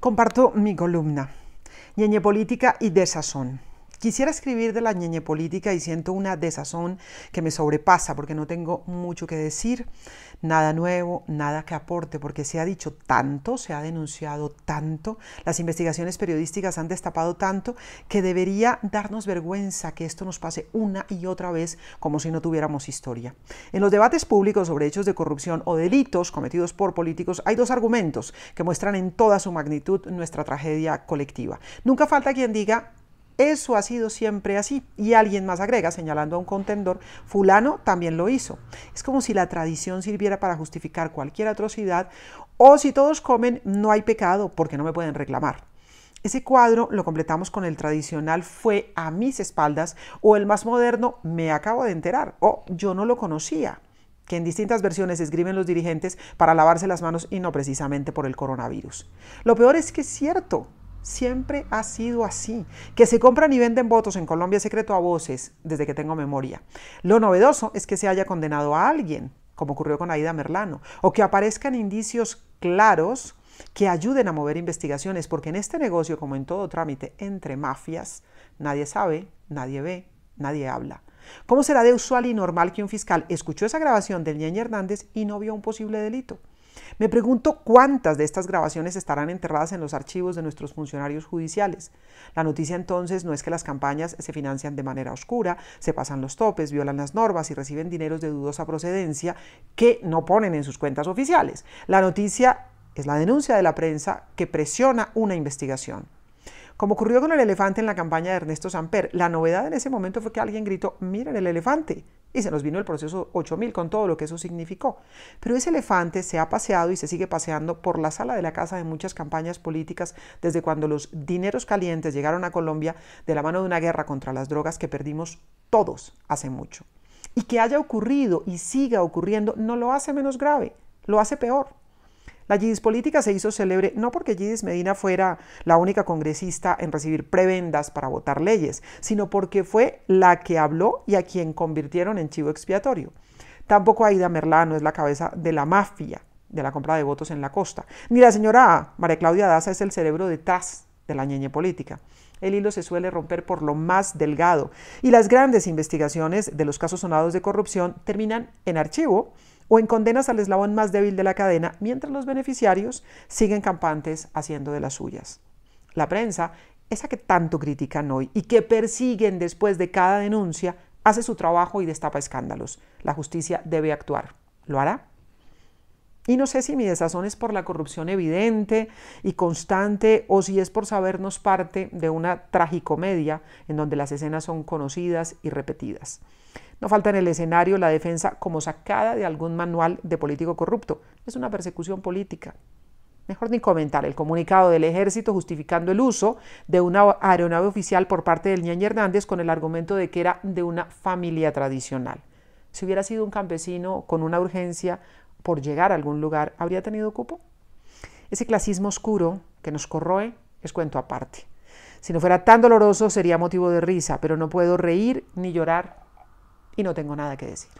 comparto mi columna, Ñeñe Política y Desazón. Quisiera escribir de la ñeñe política y siento una desazón que me sobrepasa porque no tengo mucho que decir, nada nuevo, nada que aporte, porque se ha dicho tanto, se ha denunciado tanto, las investigaciones periodísticas han destapado tanto que debería darnos vergüenza que esto nos pase una y otra vez como si no tuviéramos historia. En los debates públicos sobre hechos de corrupción o delitos cometidos por políticos hay dos argumentos que muestran en toda su magnitud nuestra tragedia colectiva. Nunca falta quien diga eso ha sido siempre así. Y alguien más agrega, señalando a un contendor, fulano también lo hizo. Es como si la tradición sirviera para justificar cualquier atrocidad o si todos comen, no hay pecado porque no me pueden reclamar. Ese cuadro lo completamos con el tradicional fue a mis espaldas o el más moderno me acabo de enterar o yo no lo conocía que en distintas versiones escriben los dirigentes para lavarse las manos y no precisamente por el coronavirus. Lo peor es que es cierto, Siempre ha sido así. Que se compran y venden votos en Colombia secreto a voces, desde que tengo memoria. Lo novedoso es que se haya condenado a alguien, como ocurrió con Aida Merlano, o que aparezcan indicios claros que ayuden a mover investigaciones, porque en este negocio, como en todo trámite entre mafias, nadie sabe, nadie ve, nadie habla. ¿Cómo será de usual y normal que un fiscal escuchó esa grabación del Ñeñe Hernández y no vio un posible delito? Me pregunto cuántas de estas grabaciones estarán enterradas en los archivos de nuestros funcionarios judiciales. La noticia entonces no es que las campañas se financian de manera oscura, se pasan los topes, violan las normas y reciben dineros de dudosa procedencia que no ponen en sus cuentas oficiales. La noticia es la denuncia de la prensa que presiona una investigación. Como ocurrió con el elefante en la campaña de Ernesto Samper, la novedad en ese momento fue que alguien gritó, miren el elefante, y se nos vino el proceso 8000 con todo lo que eso significó. Pero ese elefante se ha paseado y se sigue paseando por la sala de la casa de muchas campañas políticas desde cuando los dineros calientes llegaron a Colombia de la mano de una guerra contra las drogas que perdimos todos hace mucho. Y que haya ocurrido y siga ocurriendo no lo hace menos grave, lo hace peor. La Gidis Política se hizo célebre no porque Gidis Medina fuera la única congresista en recibir prebendas para votar leyes, sino porque fue la que habló y a quien convirtieron en chivo expiatorio. Tampoco Aida Merlano es la cabeza de la mafia de la compra de votos en la costa, ni la señora María Claudia Daza, es el cerebro detrás de la ñeñe política. El hilo se suele romper por lo más delgado y las grandes investigaciones de los casos sonados de corrupción terminan en archivo o en condenas al eslabón más débil de la cadena, mientras los beneficiarios siguen campantes haciendo de las suyas. La prensa, esa que tanto critican hoy y que persiguen después de cada denuncia, hace su trabajo y destapa escándalos. La justicia debe actuar. ¿Lo hará? Y no sé si mi desazón es por la corrupción evidente y constante o si es por sabernos parte de una tragicomedia en donde las escenas son conocidas y repetidas. No falta en el escenario la defensa como sacada de algún manual de político corrupto. Es una persecución política. Mejor ni comentar el comunicado del ejército justificando el uso de una aeronave oficial por parte del ñañe Hernández con el argumento de que era de una familia tradicional. Si hubiera sido un campesino con una urgencia por llegar a algún lugar, ¿habría tenido cupo? Ese clasismo oscuro que nos corroe es cuento aparte. Si no fuera tan doloroso sería motivo de risa, pero no puedo reír ni llorar y no tengo nada que decir.